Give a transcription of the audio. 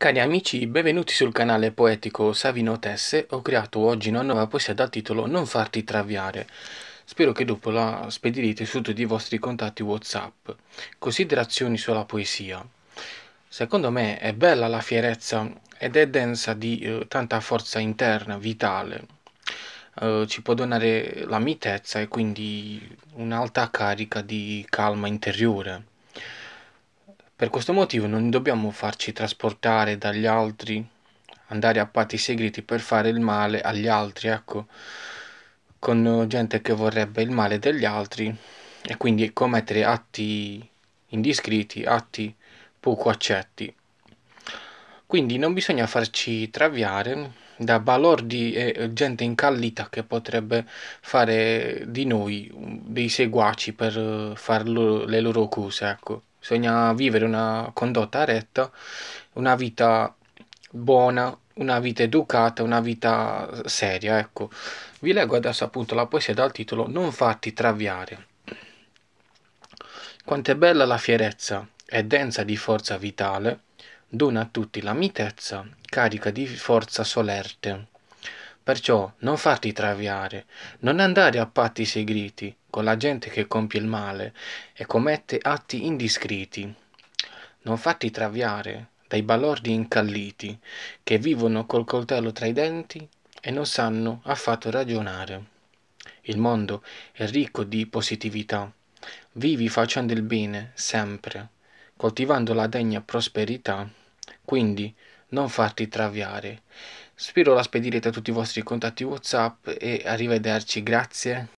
Cari amici, benvenuti sul canale poetico Savino Tesse, ho creato oggi una nuova poesia dal titolo Non farti traviare. Spero che dopo la spedirete su tutti i vostri contatti Whatsapp. Considerazioni sulla poesia. Secondo me è bella la fierezza ed è densa di eh, tanta forza interna, vitale. Eh, ci può donare la mitezza e quindi un'alta carica di calma interiore. Per questo motivo non dobbiamo farci trasportare dagli altri, andare a patti segreti per fare il male agli altri, ecco, con gente che vorrebbe il male degli altri e quindi commettere atti indiscreti, atti poco accetti. Quindi non bisogna farci traviare da balordi e gente incallita che potrebbe fare di noi dei seguaci per fare le loro cose, ecco bisogna vivere una condotta retta, una vita buona, una vita educata, una vita seria, ecco. Vi leggo adesso appunto la poesia dal titolo Non farti traviare. Quanto è bella la fierezza, è densa di forza vitale, dona a tutti la mitezza, carica di forza solerte. Perciò non farti traviare, non andare a patti segreti, con la gente che compie il male e commette atti indiscreti. Non fatti traviare dai balordi incalliti che vivono col coltello tra i denti e non sanno affatto ragionare. Il mondo è ricco di positività. Vivi facendo il bene sempre, coltivando la degna prosperità. Quindi non farti traviare. Spero la spedirete a tutti i vostri contatti WhatsApp e arrivederci, grazie.